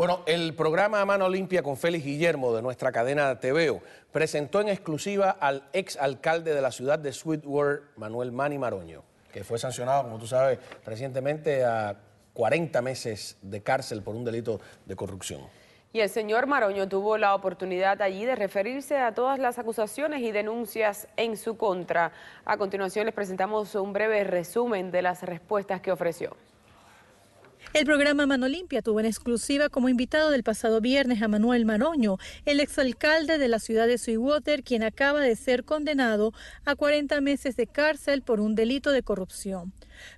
Bueno, el programa A Mano Limpia con Félix Guillermo de nuestra cadena TVO presentó en exclusiva al exalcalde de la ciudad de Sweetwater, Manuel Mani Maroño, que fue sancionado, como tú sabes, recientemente a 40 meses de cárcel por un delito de corrupción. Y el señor Maroño tuvo la oportunidad allí de referirse a todas las acusaciones y denuncias en su contra. A continuación les presentamos un breve resumen de las respuestas que ofreció. El programa Mano Limpia tuvo en exclusiva como invitado del pasado viernes a Manuel Maroño, el exalcalde de la ciudad de Sweetwater, quien acaba de ser condenado a 40 meses de cárcel por un delito de corrupción.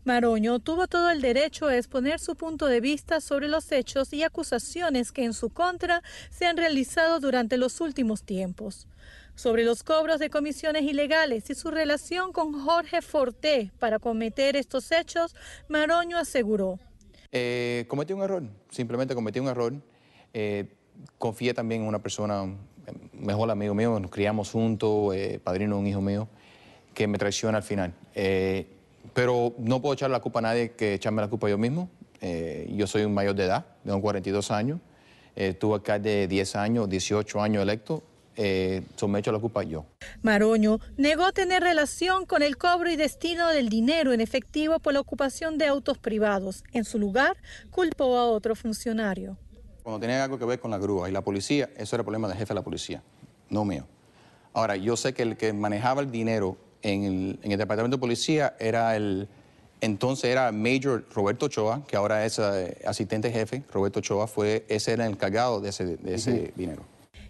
Maroño tuvo todo el derecho a exponer su punto de vista sobre los hechos y acusaciones que en su contra se han realizado durante los últimos tiempos sobre los cobros de comisiones ilegales y su relación con Jorge Forte para cometer estos hechos, Maroño aseguró, eh, cometí un error, simplemente cometí un error. Eh, confié también en una persona, em, mejor amigo mío, nos criamos juntos, eh, padrino de un hijo mío, que me traiciona al final. Eh, pero no puedo echar la culpa a nadie que echarme la culpa yo mismo. Eh, yo soy un mayor de edad, tengo 42 años, estuve acá de 10 años, 18 años electo, eh, a la culpa yo. Maroño negó tener relación con el cobro y destino del dinero en efectivo por la ocupación de autos privados. En su lugar, culpó a otro funcionario. Cuando tenía algo que ver con la grúa y la policía, eso era problema del jefe de la policía, no mío. Ahora, yo sé que el que manejaba el dinero en el, departamento de policía era el, entonces era Major Roberto Ochoa, que ahora es eh, asistente jefe. Roberto choa fue, ese era el encargado de ese, dinero.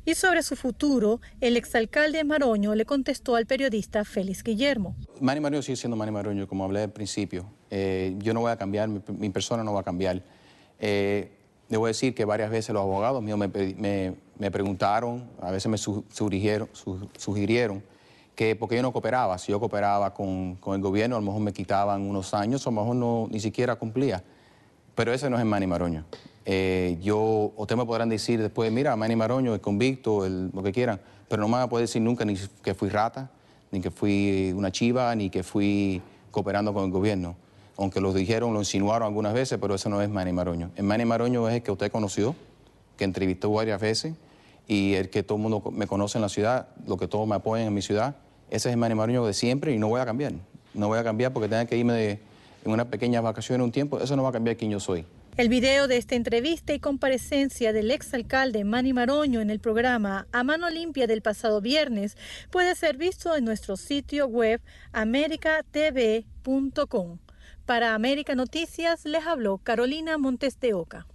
Y sobre su futuro, el exalcalde Maroño le contestó al periodista Félix Guillermo. Manny Maroño sigue siendo Manny Maroño, como hablé al principio. Eh, yo no voy a cambiar, mi, persona no va a cambiar. Eh, debo decir que varias veces los abogados míos me, preguntaron, a veces me sugirieron, que porque yo no cooperaba, si yo cooperaba con, el gobierno, a lo mejor me quitaban unos años, o a lo mejor no, ni siquiera cumplía. Pero ese no es el Manny Maroño. Eh, yo, ustedes me podrán decir después, mira, Manny Maroño, el convicto, el, lo que quieran, pero no me van a poder decir nunca ni que fui rata, ni que fui una chiva, ni que fui cooperando con el gobierno. Aunque lo dijeron, lo insinuaron algunas veces, pero eso no es Manny Maroño. El Manny Maroño es el que usted conoció, que entrevistó varias veces, y el que todo el mundo me conoce en la ciudad, lo que todos me apoyan en mi ciudad, ese es el Manny Maroño de siempre y no voy a cambiar. No voy a cambiar porque tenga que irme de en una pequeña vacación en un tiempo, eso no va a cambiar quién yo soy. El video de esta entrevista y comparecencia del exalcalde Manny Maroño en el programa A Mano Limpia del pasado viernes puede ser visto en nuestro sitio web americatv.com. Para América Noticias les habló Carolina Montes de Oca.